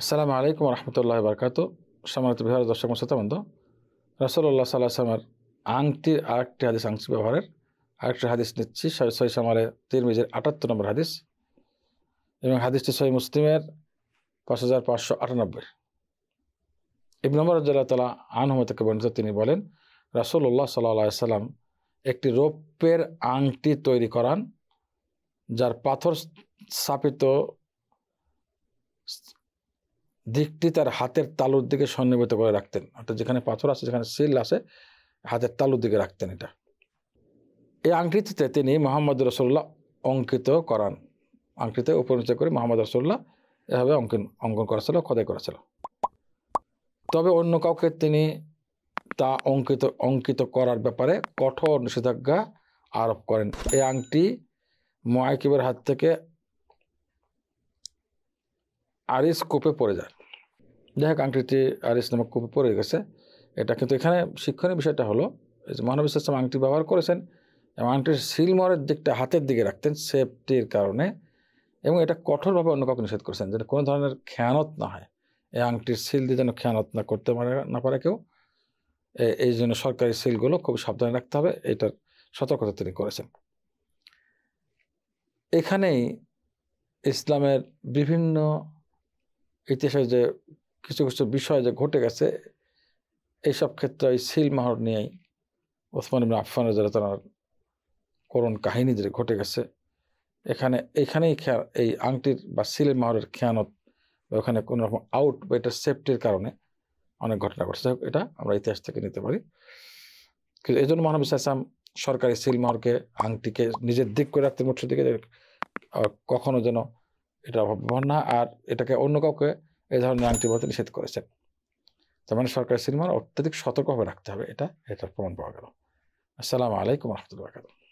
আসসালামু আলাইকুম রহমতুল্লাহ বারকাত সম্মানিত বিহার দর্শক বন্ধু রসল্লা সাল্লাহ সালামের আংটির আরেকটি হাদিস আংটি ব্যবহারের আরেকটি হাদিস নিচ্ছি সহি সামারে মিজের আটাত্তর নম্বর হাদিস এবং হাদিসটি সহি মুসলিমের পাঁচ হাজার পাঁচশো আটানব্বই নম্বর রাজ্লাহ তালা আনহমতকে বর্ণিত তিনি বলেন রসল্লাহ সাল্লাহ সাল্লাম একটি রৌপ্যের আংটি তৈরি করান যার পাথর স্থাপিত দিকটি তার হাতের তালুর দিকে সন্নিবিত করে রাখতেন অর্থাৎ যেখানে পাথর আছে যেখানে সিল আছে হাতের তালুর দিকে রাখতেন এটা এই আংকৃতিতে তিনি মোহাম্মদ রসোল্লা অঙ্কিত করান আংটিতে উপনীত করে মোহাম্মদ রসোল্লা এভাবে অঙ্কন অঙ্কন করা ছিল খোদাই করা ছিল তবে অন্য কাউকে তিনি তা অঙ্কিত অঙ্কিত করার ব্যাপারে কঠোর নিষেধাজ্ঞা আরোপ করেন এই আংটি মোয়াকিবের হাত থেকে আরএস কোপে পড়ে যায় যাই হোক আংটিটি আরএস নামক কোপে পড়ে গেছে এটা কিন্তু এখানে শিক্ষণীয় বিষয়টা হলো যে মহানবী ইসলাম আংটি ব্যবহার করেছেন এবং আংটির সিলমরের দিকটা হাতের দিকে রাখতেন সেফটির কারণে এবং এটা কঠোরভাবে অন্য কাউকে নিষেধ করেছেন যেন কোনো ধরনের খেয়ানত না হয় এই আংটির সিল দিয়ে যেন খেয়ানত না করতে পারে না পারে কেউ এই জন্য সরকারি সিলগুলো খুব সাবধানে রাখতে হবে এটার সতর্কতা তিনি করেছেন এখানেই ইসলামের বিভিন্ন ইতিহাসের যে কিছু কিছু বিষয় যে ঘটে গেছে এইসব ক্ষেত্রে ওই সিলমাহর নিয়েই ওসমান ইবনে আফফানের যারা তার করুণ কাহিনী যে ঘটে গেছে এখানে এখানেই এই আংটির বা সিলের মাহরের খেয়ানত বা ওখানে কোনো রকম আউট বা এটা সেফটির কারণে অনেক ঘটনা ঘটছে এটা আমরা ইতিহাস থেকে নিতে পারি কিন্তু এই জন্য মহানবী ইসলাম সরকারি মাহরকে আংটিকে নিজের দিক করে রাখতে মুঠের দিকে কখনো যেন এটা অভাবন না আর এটাকে অন্য কাউকে এ ধরনের আংটি বলতে নিষেধ করেছেন তার মানে সরকারি সিনেমা অত্যাধিক সতর্কভাবে রাখতে হবে এটা এটার প্রমাণ পাওয়া গেল আসসালামু আলাইকুম রহমতুল্লাহ